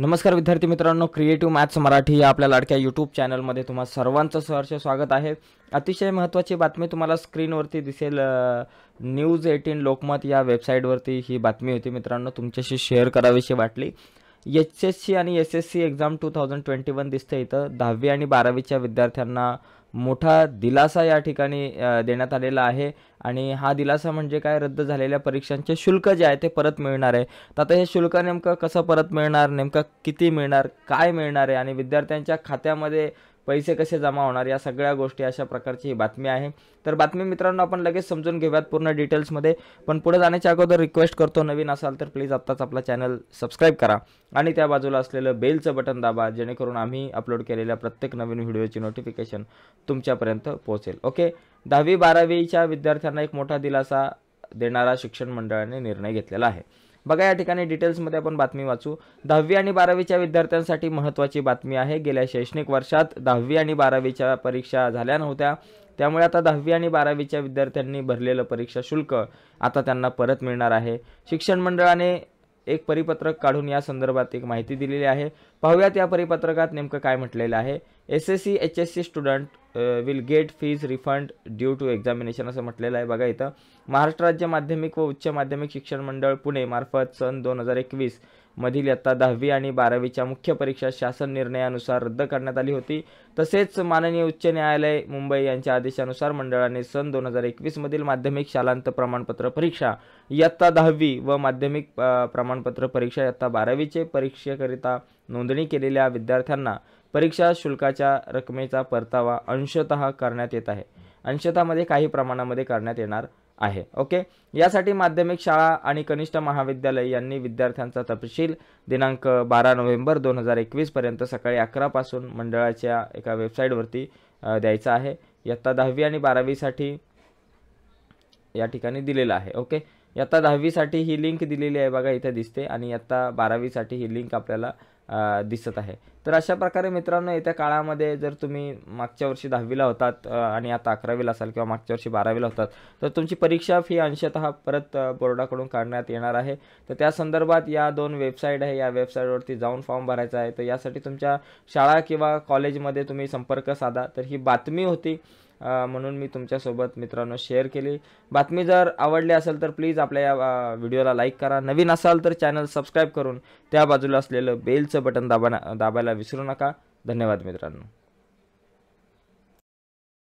नमस्कार विद्यार्थी मित्रांनो क्रिएटिव्ह मॅथ्स मराठी या आपल्या लाडक्या यूट्यूब चॅनलमध्ये तुम्हा सर्वांचं सहर्ष स्वागत आहे अतिशय महत्त्वाची बातमी तुम्हाला स्क्रीनवरती दिसेल न्यूज एटीन लोकमत या वेबसाईटवरती ही बातमी होती मित्रांनो तुमच्याशी शेअर करावीशी वाटली एच एस सी आणि S S C exam two thousand twenty one दिसतं इथं दहावी आणि बारावीच्या विद्यार्थ्यांना मोठा दिलासा या ठिकाणी देण्यात आलेला आहे आणि हा दिलासा म्हणजे काय रद्द झालेल्या परीक्षांचे शुल्क जे आहे ते परत मिळणार आहे तर आता हे शुल्क नेमकं कसं परत मिळणार नेमकं किती मिळणार काय मिळणार आहे आणि विद्यार्थ्यांच्या खात्यामध्ये पैसे कसे जमा होणार या सगळ्या गोष्टी अशा प्रकारची ही बातमी आहे तर बातमी मित्रांनो आपण लगेच समजून घेऊयात पूर्ण डिटेल्समध्ये पण पुढे जाण्याच्या अगोदर रिक्वेस्ट करतो नवीन असाल तर प्लीज आत्ताच आपला चॅनल सबस्क्राईब करा आणि त्या बाजूला असलेलं बेलचं बटन दाबा जेणेकरून आम्ही अपलोड केलेल्या प्रत्येक नवीन व्हिडिओची नोटिफिकेशन तुमच्यापर्यंत पोहोचेल ओके दहावी बारावीच्या विद्यार्थ्यांना एक मोठा दिलासा देणारा शिक्षण मंडळाने निर्णय घेतलेला आहे बघा या ठिकाणी डिटेल्समध्ये आपण बातमी वाचू दहावी आणि बारावीच्या विद्यार्थ्यांसाठी महत्वाची बातमी आहे गेल्या शैक्षणिक वर्षात दहावी आणि बारावीच्या परीक्षा झाल्या नव्हत्या त्यामुळे आता दहावी आणि बारावीच्या विद्यार्थ्यांनी भरलेलं परीक्षा शुल्क आता त्यांना परत मिळणार आहे शिक्षण मंडळाने एक परिपत्रक काढून या संदर्भात एक माहिती दिलेली आहे पाहूयात या परिपत्रकात नेमकं काय म्हटलेलं आहे S S C H S C student will get fees refund due to examination असं म्हटलेलं आहे बघा इथं महाराष्ट्र राज्य माध्यमिक व उच्च माध्यमिक शिक्षण मंडळ पुणे मार्फत सन दोन हजार एकवीस मधील इयत्ता दहावी आणि बारावीच्या मुख्य परीक्षा शासन निर्णयानुसार रद्द करण्यात आली होती तसेच माननीय उच्च न्यायालय मुंबई यांच्या आदेशानुसार मंडळाने सन दोन हजार मधील माध्यमिक शालांत प्रमाणपत्र परीक्षा इयत्ता दहावी व माध्यमिक प्रमाणपत्र परीक्षा इयत्ता बारावीचे परीक्षेकरिता नोंदणी केलेल्या विद्यार्थ्यांना परीक्षा शुल्काच्या रकमेचा परतावा अंशतः करण्यात येत आहे अंशतामध्ये काही प्रमाणामध्ये करण्यात येणार आहे ओके यासाठी माध्यमिक शाळा आणि कनिष्ठ महाविद्यालय यांनी विद्यार्थ्यांचा तपशील दिनांक बारा नोव्हेंबर दोन हजार एकवीसपर्यंत सकाळी अकरापासून मंडळाच्या एका वेबसाईटवरती द्यायचा आहे इयत्ता दहावी आणि बारावीसाठी या ठिकाणी दिलेलं आहे ओके इयत्ता दहावीसाठी ही लिंक दिलेली आहे बघा इथे दिसते आणि इयत्ता बारावीसाठी ही लिंक आपल्याला दिसत आहे तर अशा प्रकारे मित्रांनो येत्या काळामध्ये जर तुम्ही मागच्या वर्षी दहावीला होतात आणि आता अकरावीला असाल किंवा मागच्या वर्षी बारावीला होतात तर तुमची परीक्षा फी अंशतः परत बोर्डाकडून काढण्यात येणार आहे तर त्या संदर्भात या दोन वेबसाईट आहे या वेबसाईटवरती जाऊन फॉर्म भरायचा आहे तर यासाठी तुमच्या शाळा किंवा कॉलेजमध्ये तुम्ही संपर्क साधा तर ही बातमी होती म्हणून मी तुमच्यासोबत मित्रांनो शेअर केली बातमी जर आवडली असेल तर प्लीज आपल्या या व्हिडिओला लाईक करा नवीन असाल तर चॅनल सबस्क्राईब करून त्या बाजूला असलेलं बेलचं बटन दाबा दाबायला विसरू नका धन्यवाद मित्रांनो